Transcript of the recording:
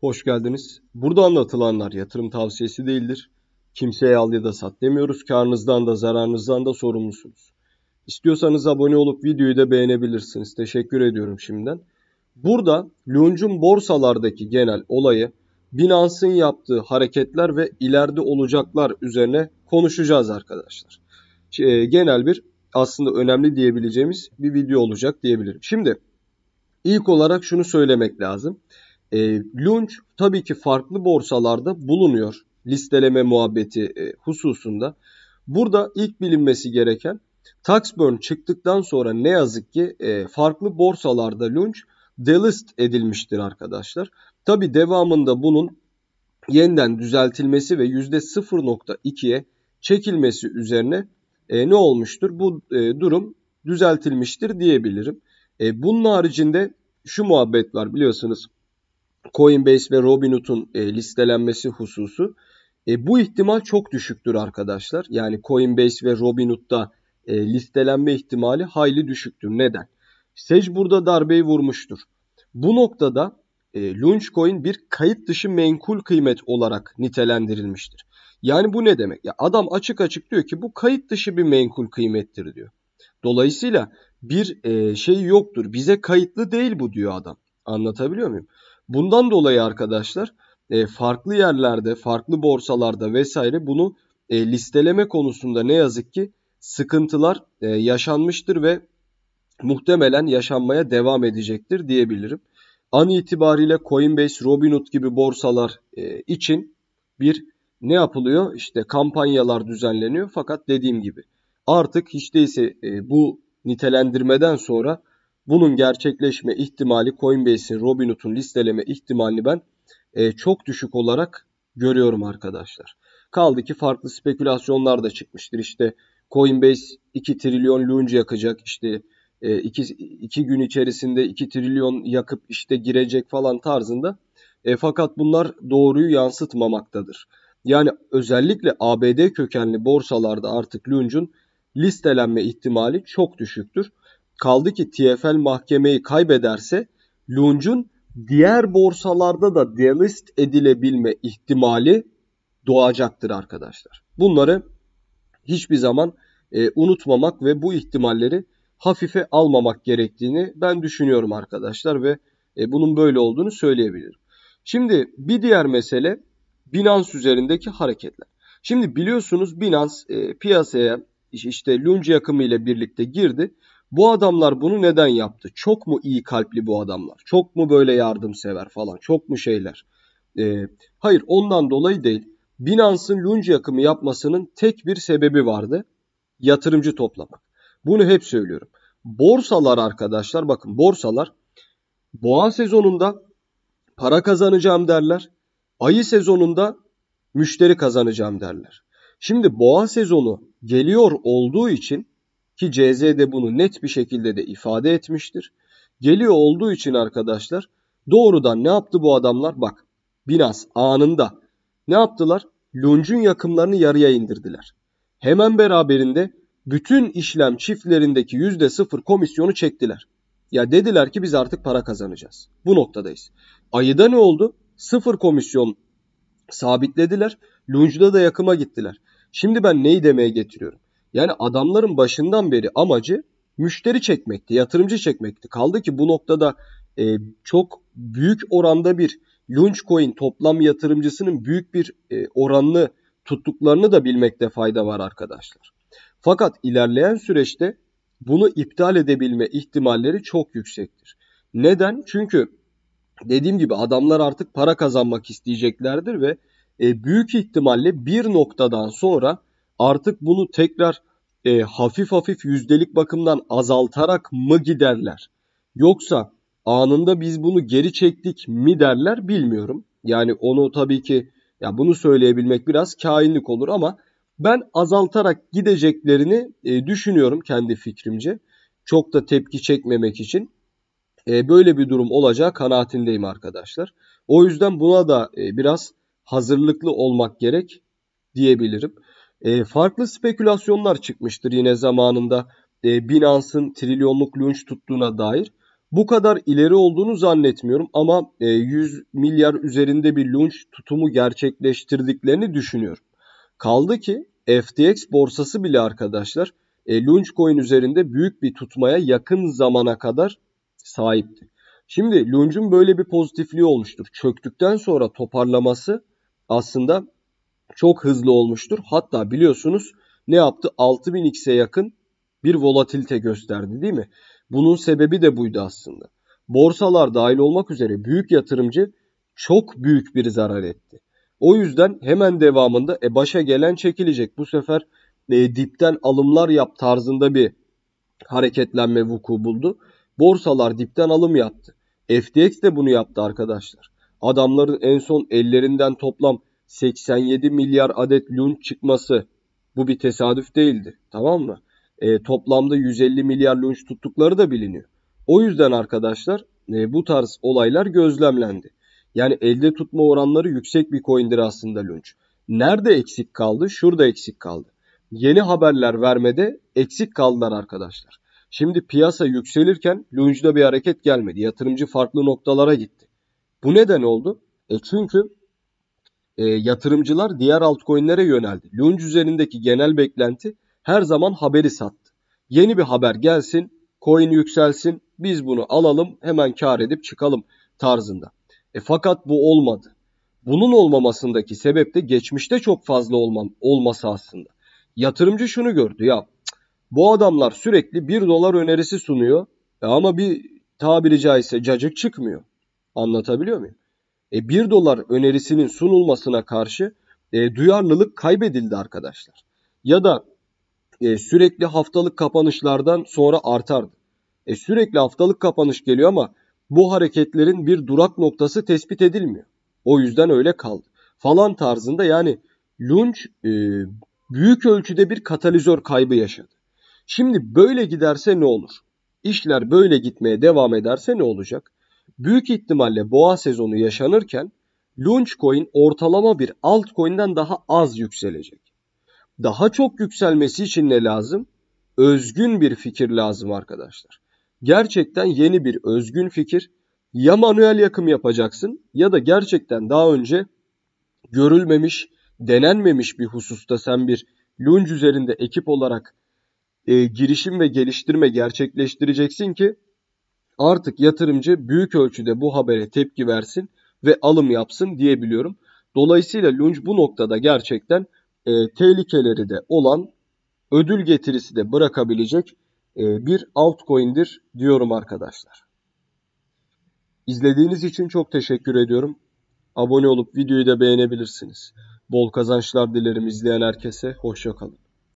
Hoş geldiniz. Burada anlatılanlar yatırım tavsiyesi değildir. Kimseye al ya da sat demiyoruz. Karnınızdan da zararınızdan da sorumlusunuz. İstiyorsanız abone olup videoyu da beğenebilirsiniz. Teşekkür ediyorum şimdiden. Burada Lunch'un borsalardaki genel olayı, Binance'ın yaptığı hareketler ve ileride olacaklar üzerine konuşacağız arkadaşlar. E, genel bir aslında önemli diyebileceğimiz bir video olacak diyebilirim. Şimdi ilk olarak şunu söylemek lazım. E, Lunch tabii ki farklı borsalarda bulunuyor listeleme muhabbeti e, hususunda. Burada ilk bilinmesi gereken Taxburn çıktıktan sonra ne yazık ki e, farklı borsalarda Lunch delist edilmiştir arkadaşlar. Tabi devamında bunun yeniden düzeltilmesi ve yüzde %0.2'ye çekilmesi üzerine e, ne olmuştur? Bu e, durum düzeltilmiştir diyebilirim. E, bunun haricinde şu muhabbet var biliyorsunuz. Coinbase ve Robinhood'un e, listelenmesi hususu. E, bu ihtimal çok düşüktür arkadaşlar. Yani Coinbase ve Robinhood'da e, listelenme ihtimali hayli düşüktür. Neden? Sej burada darbeyi vurmuştur. Bu noktada e, Launchcoin bir kayıt dışı menkul kıymet olarak nitelendirilmiştir. Yani bu ne demek? Ya adam açık açık diyor ki bu kayıt dışı bir menkul kıymettir diyor. Dolayısıyla bir e, şey yoktur. Bize kayıtlı değil bu diyor adam. Anlatabiliyor muyum? Bundan dolayı arkadaşlar e, farklı yerlerde, farklı borsalarda vesaire bunu e, listeleme konusunda ne yazık ki sıkıntılar e, yaşanmıştır ve muhtemelen yaşanmaya devam edecektir diyebilirim. An itibariyle Coinbase, Robinhood gibi borsalar e, için bir ne yapılıyor? İşte kampanyalar düzenleniyor fakat dediğim gibi artık hiç değilse e, bu nitelendirmeden sonra bunun gerçekleşme ihtimali Coinbase'in Robinhood'un listeleme ihtimalini ben e, çok düşük olarak görüyorum arkadaşlar. Kaldı ki farklı spekülasyonlar da çıkmıştır. İşte Coinbase 2 trilyon lunge yakacak. İşte 2 e, 2 gün içerisinde 2 trilyon yakıp işte girecek falan tarzında. E, fakat bunlar doğruyu yansıtmamaktadır. Yani özellikle ABD kökenli borsalarda artık lunge'un listelenme ihtimali çok düşüktür. Kaldı ki TFL mahkemeyi kaybederse Lunge'un diğer borsalarda da delist edilebilme ihtimali doğacaktır arkadaşlar. Bunları hiçbir zaman e, unutmamak ve bu ihtimalleri hafife almamak gerektiğini ben düşünüyorum arkadaşlar ve e, bunun böyle olduğunu söyleyebilirim. Şimdi bir diğer mesele Binance üzerindeki hareketler. Şimdi biliyorsunuz Binance e, piyasaya işte Lunge yakımı ile birlikte girdi bu adamlar bunu neden yaptı? Çok mu iyi kalpli bu adamlar? Çok mu böyle yardımsever falan? Çok mu şeyler? Ee, hayır ondan dolayı değil. Binance'ın lunge yakımı yapmasının tek bir sebebi vardı. Yatırımcı toplamak. Bunu hep söylüyorum. Borsalar arkadaşlar bakın borsalar boğa sezonunda para kazanacağım derler. Ayı sezonunda müşteri kazanacağım derler. Şimdi boğa sezonu geliyor olduğu için ki CZ de bunu net bir şekilde de ifade etmiştir. Geliyor olduğu için arkadaşlar doğrudan ne yaptı bu adamlar? Bak Binas anında ne yaptılar? Lunç'un yakımlarını yarıya indirdiler. Hemen beraberinde bütün işlem çiftlerindeki %0 komisyonu çektiler. Ya dediler ki biz artık para kazanacağız. Bu noktadayız. Ayıda ne oldu? Sıfır komisyon sabitlediler. Lunch'da da yakıma gittiler. Şimdi ben neyi demeye getiriyorum? Yani adamların başından beri amacı müşteri çekmekti, yatırımcı çekmekti. Kaldı ki bu noktada e, çok büyük oranda bir launch coin toplam yatırımcısının büyük bir e, oranını tuttuklarını da bilmekte fayda var arkadaşlar. Fakat ilerleyen süreçte bunu iptal edebilme ihtimalleri çok yüksektir. Neden? Çünkü dediğim gibi adamlar artık para kazanmak isteyeceklerdir ve e, büyük ihtimalle bir noktadan sonra artık bunu tekrar e, hafif hafif yüzdelik bakımdan azaltarak mı giderler? Yoksa anında biz bunu geri çektik mi derler bilmiyorum. Yani onu tabii ki ya bunu söyleyebilmek biraz kainlik olur ama ben azaltarak gideceklerini e, düşünüyorum kendi fikrimce. Çok da tepki çekmemek için. E, böyle bir durum olacağı kanaatindeyim arkadaşlar. O yüzden buna da e, biraz hazırlıklı olmak gerek diyebilirim. E, farklı spekülasyonlar çıkmıştır yine zamanında. E, Binance'ın trilyonluk lunch tuttuğuna dair. Bu kadar ileri olduğunu zannetmiyorum ama e, 100 milyar üzerinde bir lunch tutumu gerçekleştirdiklerini düşünüyorum. Kaldı ki FTX borsası bile arkadaşlar e, Launchcoin üzerinde büyük bir tutmaya yakın zamana kadar sahipti. Şimdi Lunch'un böyle bir pozitifliği olmuştur. Çöktükten sonra toparlaması aslında çok hızlı olmuştur. Hatta biliyorsunuz ne yaptı? 6000x'e yakın bir volatilite gösterdi değil mi? Bunun sebebi de buydu aslında. Borsalar dahil olmak üzere büyük yatırımcı çok büyük bir zarar etti. O yüzden hemen devamında e başa gelen çekilecek. Bu sefer e, dipten alımlar yap tarzında bir hareketlenme vuku buldu. Borsalar dipten alım yaptı. FTX de bunu yaptı arkadaşlar. Adamların en son ellerinden toplam 87 milyar adet lün çıkması bu bir tesadüf değildi. Tamam mı? E, toplamda 150 milyar lunç tuttukları da biliniyor. O yüzden arkadaşlar e, bu tarz olaylar gözlemlendi. Yani elde tutma oranları yüksek bir coin'dir aslında lunç. Nerede eksik kaldı? Şurada eksik kaldı. Yeni haberler vermede eksik kaldılar arkadaşlar. Şimdi piyasa yükselirken lunçta bir hareket gelmedi. Yatırımcı farklı noktalara gitti. Bu neden oldu? E çünkü e, yatırımcılar diğer altcoin'lere yöneldi. Lunge üzerindeki genel beklenti her zaman haberi sattı. Yeni bir haber gelsin, coin yükselsin, biz bunu alalım, hemen kar edip çıkalım tarzında. E fakat bu olmadı. Bunun olmamasındaki sebep de geçmişte çok fazla olman, olması aslında. Yatırımcı şunu gördü ya bu adamlar sürekli 1 dolar önerisi sunuyor e, ama bir tabiri caizse cacık çıkmıyor. Anlatabiliyor muyum? e, 1 dolar önerisinin sunulmasına karşı e, duyarlılık kaybedildi arkadaşlar. Ya da e, sürekli haftalık kapanışlardan sonra artardı. E, sürekli haftalık kapanış geliyor ama bu hareketlerin bir durak noktası tespit edilmiyor. O yüzden öyle kaldı. Falan tarzında yani Lunch büyük ölçüde bir katalizör kaybı yaşadı. Şimdi böyle giderse ne olur? İşler böyle gitmeye devam ederse ne olacak? Büyük ihtimalle boğa sezonu yaşanırken launch coin ortalama bir altcoin'den daha az yükselecek. Daha çok yükselmesi için ne lazım? Özgün bir fikir lazım arkadaşlar. Gerçekten yeni bir özgün fikir. Ya manuel yakım yapacaksın ya da gerçekten daha önce görülmemiş, denenmemiş bir hususta sen bir launch üzerinde ekip olarak e, girişim ve geliştirme gerçekleştireceksin ki artık yatırımcı büyük ölçüde bu habere tepki versin ve alım yapsın diyebiliyorum. Dolayısıyla Lunge bu noktada gerçekten e, tehlikeleri de olan ödül getirisi de bırakabilecek e, bir altcoin'dir diyorum arkadaşlar. İzlediğiniz için çok teşekkür ediyorum. Abone olup videoyu da beğenebilirsiniz. Bol kazançlar dilerim izleyen herkese. Hoşçakalın.